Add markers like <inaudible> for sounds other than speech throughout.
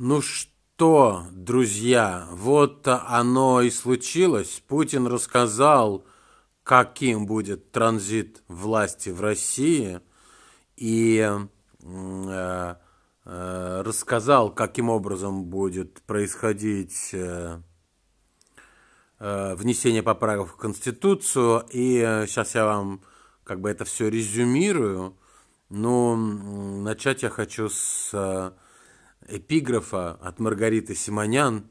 Ну что, друзья, вот-то оно и случилось. Путин рассказал, каким будет транзит власти в России и э, э, рассказал, каким образом будет происходить э, э внесение поправок в Конституцию. И сейчас э, я вам как бы это все резюмирую. Но ну, начать я хочу с э, эпиграфа от Маргариты Симонян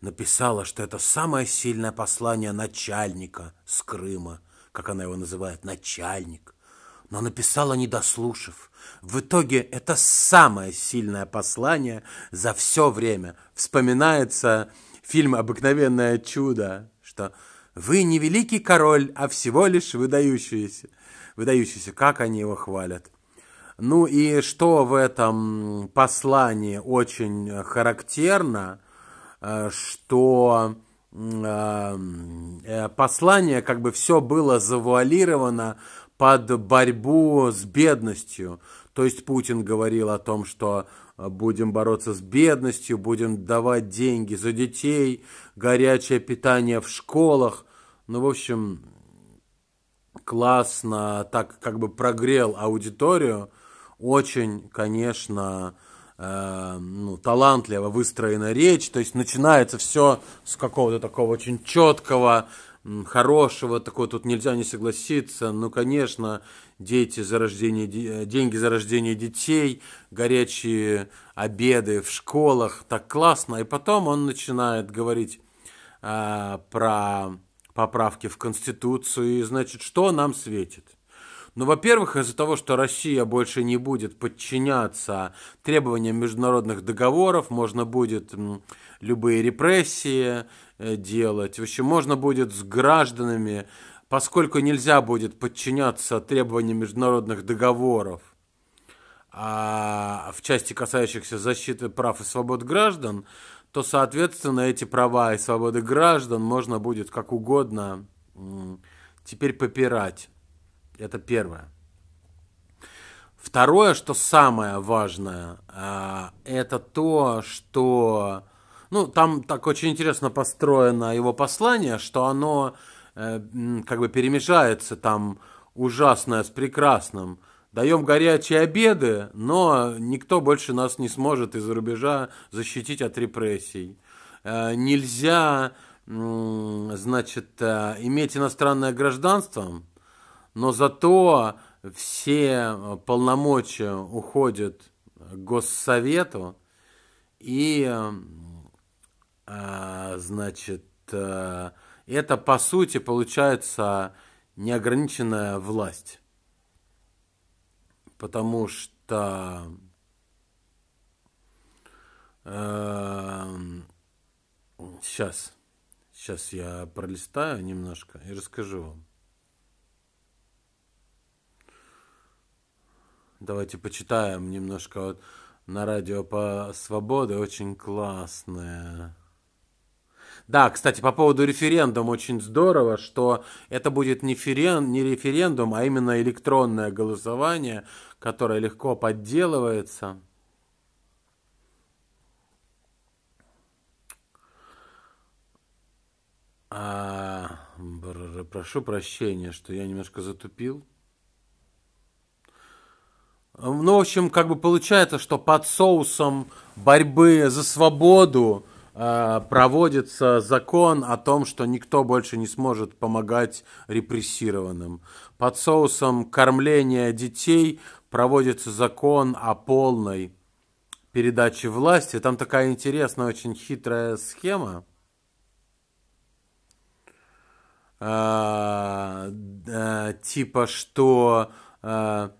написала, что это самое сильное послание начальника с Крыма, как она его называет, начальник, но написала, не дослушав. В итоге это самое сильное послание за все время. Вспоминается фильм «Обыкновенное чудо», что «Вы не великий король, а всего лишь выдающийся». Выдающийся, как они его хвалят. Ну и что в этом послании очень характерно, э, что э, послание как бы все было завуалировано под борьбу с бедностью. То есть Путин говорил о том, что э, будем бороться с бедностью, будем давать деньги за детей, горячее питание в школах. Ну, в общем, классно так как бы прогрел аудиторию – очень, конечно, э, ну, талантливо выстроена речь, то есть начинается все с какого-то такого очень четкого, хорошего, такого тут нельзя не согласиться, ну, конечно, дети за рождение, э, деньги за рождение детей, горячие обеды в школах, так классно, и потом он начинает говорить э, про поправки в Конституцию, и, значит, что нам светит – ну, во-первых, из-за того, что Россия больше не будет подчиняться требованиям международных договоров, можно будет любые репрессии э, делать. В общем, можно будет с гражданами, поскольку нельзя будет подчиняться требованиям международных договоров а в части касающихся защиты прав и свобод граждан, то, соответственно, эти права и свободы граждан можно будет как угодно теперь попирать. Это первое. Второе, что самое важное, а, это то, что... Ну, там так очень интересно построено его послание, что оно э, как бы перемешается там ужасное с прекрасным. Даем горячие обеды, но никто больше нас не сможет из-за рубежа защитить от репрессий. Э, нельзя, значит, э, иметь иностранное гражданство, но зато все полномочия уходят Госсовету, и, э, значит, э, это, по сути, получается неограниченная власть. Потому что сейчас, э, сейчас я пролистаю немножко и расскажу вам. Давайте почитаем немножко вот на радио по свободе. Очень классное. Да, кстати, по поводу референдума очень здорово, что это будет не, ферен, не референдум, а именно электронное голосование, которое легко подделывается. А, прошу прощения, что я немножко затупил. Ну, в общем, как бы получается, что под соусом борьбы за свободу э, проводится закон о том, что никто больше не сможет помогать репрессированным. Под соусом кормления детей проводится закон о полной передаче власти. Там такая интересная, очень хитрая схема. Э, э, типа, что... Э,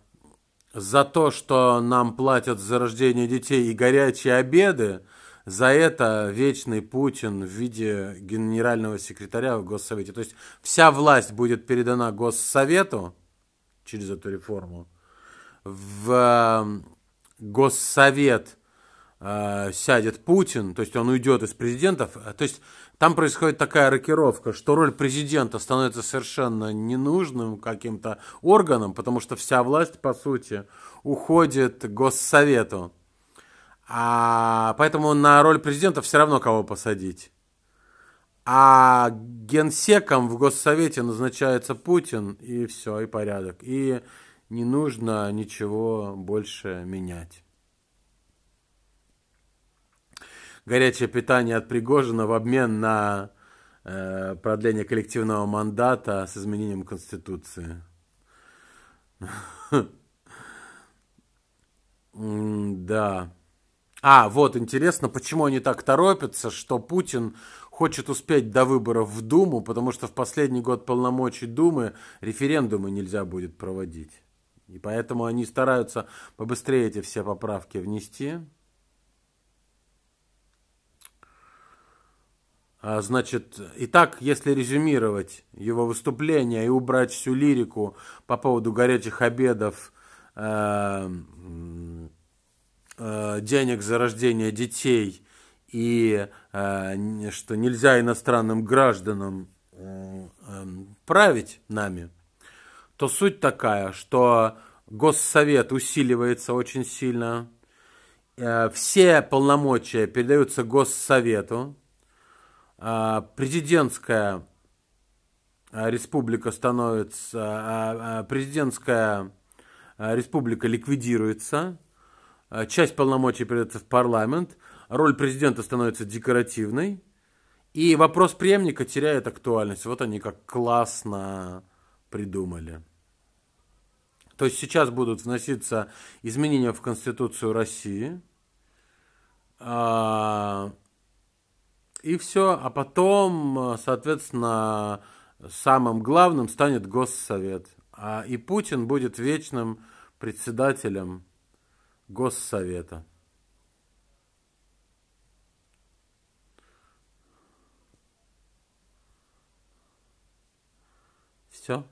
за то, что нам платят за рождение детей и горячие обеды, за это вечный Путин в виде генерального секретаря в Госсовете. То есть вся власть будет передана Госсовету через эту реформу. В э, Госсовет – Э, сядет Путин, то есть он уйдет из президентов, э, то есть там происходит такая рокировка, что роль президента становится совершенно ненужным каким-то органом, потому что вся власть, по сути, уходит Госсовету. А поэтому на роль президента все равно кого посадить. А генсеком в Госсовете назначается Путин, и все, и порядок. И не нужно ничего больше менять. горячее питание от Пригожина в обмен на э, продление коллективного мандата с изменением Конституции. <laughs> Да. А, вот интересно, почему они так торопятся, что Путин хочет успеть до выборов в Думу, потому что в последний год полномочий Думы референдумы нельзя будет проводить. И поэтому они стараются побыстрее эти все поправки внести. А, значит, и так, если резюмировать его выступление и убрать всю лирику по поводу горячих обедов, э, э, денег за рождение детей и э, что нельзя иностранным гражданам э, эм, править нами, то суть такая, что Госсовет усиливается очень сильно, э, все полномочия передаются Госсовету, а, президентская а, республика становится, а, президентская республика ликвидируется, часть полномочий передается в парламент, роль президента становится декоративной, и вопрос преемника теряет актуальность. Вот они как классно придумали. То есть сейчас будут вноситься изменения в Конституцию России и все. А потом, э, соответственно, самым главным станет Госсовет. А, и Путин будет вечным председателем Госсовета. Все.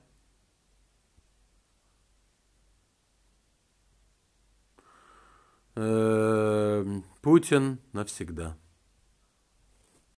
Эм, Путин навсегда.